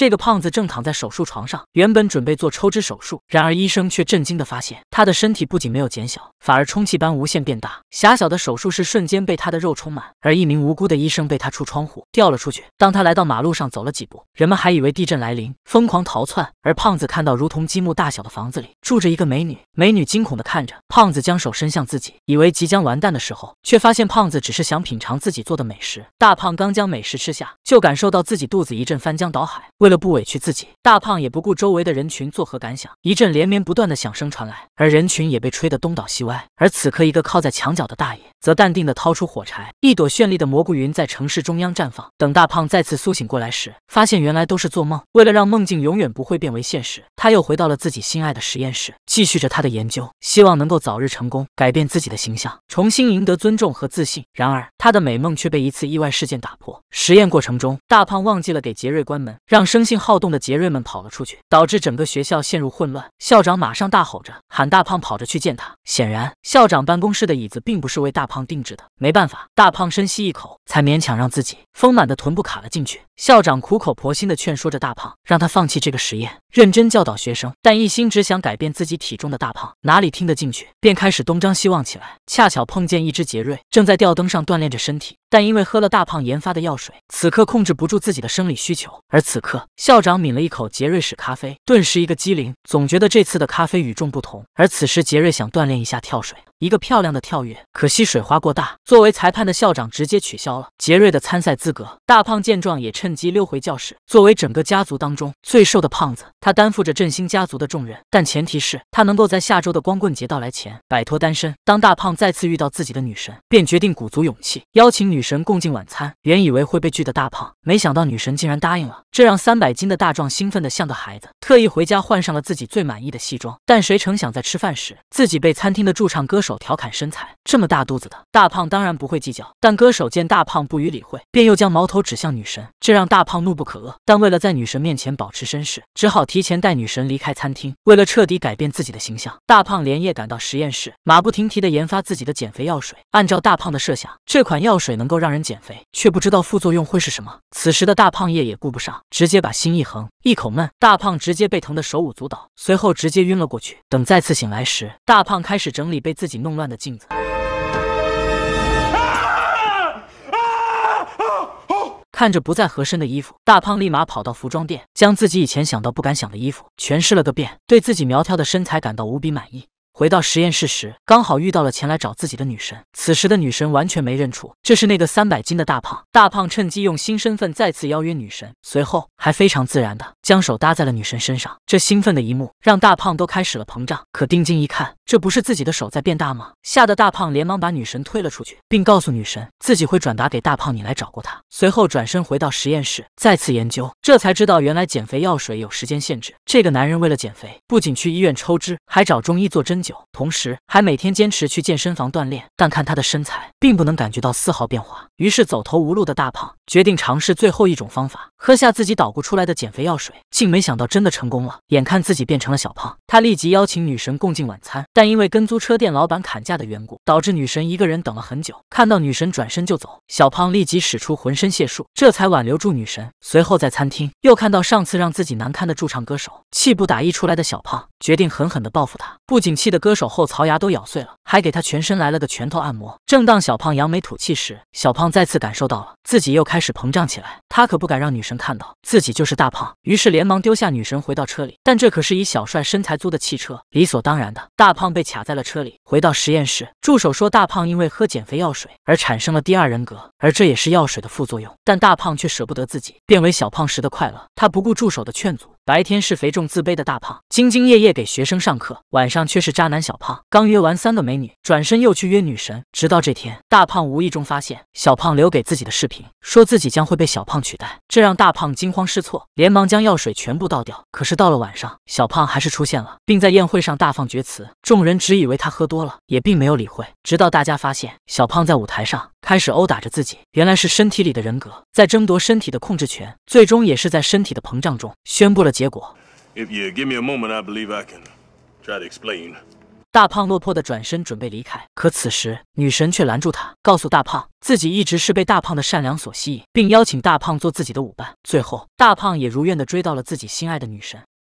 这个胖子正躺在手术床上，原本准备做抽脂手术，然而医生却震惊的发现，他的身体不仅没有减小，反而充气般无限变大，狭小的手术室瞬间被他的肉充满，而一名无辜的医生被他出窗户掉了出去。当他来到马路上走了几步，人们还以为地震来临，疯狂逃窜，而胖子看到如同积木大小的房子里住着一个美女，美女惊恐的看着胖子将手伸向自己，以为即将完蛋的时候，却发现胖子只是想品尝自己做的美食。大胖刚将美食吃下，就感受到自己肚子一阵翻江倒海，为为了不委屈自己，大胖也不顾周围的人群作何感想，一阵连绵不断的响声传来，而人群也被吹得东倒西歪。而此刻，一个靠在墙角的大爷。则淡定地掏出火柴，一朵绚丽的蘑菇云在城市中央绽放。等大胖再次苏醒过来时，发现原来都是做梦。为了让梦境永远不会变为现实，他又回到了自己心爱的实验室，继续着他的研究，希望能够早日成功，改变自己的形象，重新赢得尊重和自信。然而，他的美梦却被一次意外事件打破。实验过程中，大胖忘记了给杰瑞关门，让生性好动的杰瑞们跑了出去，导致整个学校陷入混乱。校长马上大吼着喊大胖跑着去见他。显然，校长办公室的椅子并不是为大。胖定制的，没办法。大胖深吸一口，才勉强让自己丰满的臀部卡了进去。校长苦口婆心地劝说着大胖，让他放弃这个实验，认真教导学生。但一心只想改变自己体重的大胖哪里听得进去，便开始东张西望起来。恰巧碰见一只杰瑞正在吊灯上锻炼着身体。但因为喝了大胖研发的药水，此刻控制不住自己的生理需求。而此刻，校长抿了一口杰瑞使咖啡，顿时一个机灵，总觉得这次的咖啡与众不同。而此时，杰瑞想锻炼一下跳水，一个漂亮的跳跃，可惜水花过大。作为裁判的校长直接取消了杰瑞的参赛资格。大胖见状也趁机溜回教室。作为整个家族当中最瘦的胖子，他担负着振兴家族的重任，但前提是他能够在下周的光棍节到来前摆脱单身。当大胖再次遇到自己的女神，便决定鼓足勇气邀请女。女神共进晚餐，原以为会被拒的大胖，没想到女神竟然答应了，这让三百斤的大壮兴奋的像个孩子，特意回家换上了自己最满意的西装。但谁成想在吃饭时，自己被餐厅的驻唱歌手调侃身材这么大肚子的，大胖当然不会计较。但歌手见大胖不予理会，便又将矛头指向女神，这让大胖怒不可遏。但为了在女神面前保持绅士，只好提前带女神离开餐厅。为了彻底改变自己的形象，大胖连夜赶到实验室，马不停蹄的研发自己的减肥药水。按照大胖的设想，这款药水能。够让人减肥，却不知道副作用会是什么。此时的大胖夜也顾不上，直接把心一横，一口闷。大胖直接被疼得手舞足蹈，随后直接晕了过去。等再次醒来时，大胖开始整理被自己弄乱的镜子。看着不再合身的衣服，大胖立马跑到服装店，将自己以前想到不敢想的衣服全试了个遍，对自己苗条的身材感到无比满意。回到实验室时，刚好遇到了前来找自己的女神。此时的女神完全没认出，这是那个三百斤的大胖。大胖趁机用新身份再次邀约女神，随后还非常自然的将手搭在了女神身上。这兴奋的一幕让大胖都开始了膨胀。可定睛一看，这不是自己的手在变大吗？吓得大胖连忙把女神推了出去，并告诉女神自己会转达给大胖你来找过他。随后转身回到实验室再次研究，这才知道原来减肥药水有时间限制。这个男人为了减肥，不仅去医院抽脂，还找中医做针灸。同时，还每天坚持去健身房锻炼，但看他的身材，并不能感觉到丝毫变化。于是，走投无路的大胖决定尝试最后一种方法，喝下自己捣鼓出来的减肥药水，竟没想到真的成功了。眼看自己变成了小胖，他立即邀请女神共进晚餐，但因为跟租车店老板砍价的缘故，导致女神一个人等了很久。看到女神转身就走，小胖立即使出浑身解数，这才挽留住女神。随后，在餐厅又看到上次让自己难堪的驻唱歌手，气不打一出来的小胖。决定狠狠的报复他，不仅气的割手后槽牙都咬碎了。还给他全身来了个拳头按摩。正当小胖扬眉吐气时，小胖再次感受到了自己又开始膨胀起来。他可不敢让女神看到自己就是大胖，于是连忙丢下女神回到车里。但这可是以小帅身材租的汽车，理所当然的大胖被卡在了车里。回到实验室，助手说大胖因为喝减肥药水而产生了第二人格，而这也是药水的副作用。但大胖却舍不得自己变为小胖时的快乐，他不顾助手的劝阻，白天是肥重自卑的大胖，兢兢业业给学生上课；晚上却是渣男小胖。刚约完三个美女。转身又去约女神，直到这天，大胖无意中发现小胖留给自己的视频，说自己将会被小胖取代，这让大胖惊慌失措，连忙将药水全部倒掉。可是到了晚上，小胖还是出现了，并在宴会上大放厥词，众人只以为他喝多了，也并没有理会。直到大家发现小胖在舞台上开始殴打着自己，原来是身体里的人格在争夺身体的控制权，最终也是在身体的膨胀中宣布了结果。大胖落魄的转身准备离开，可此时女神却拦住他，告诉大胖自己一直是被大胖的善良所吸引，并邀请大胖做自己的舞伴。最后，大胖也如愿的追到了自己心爱的女神。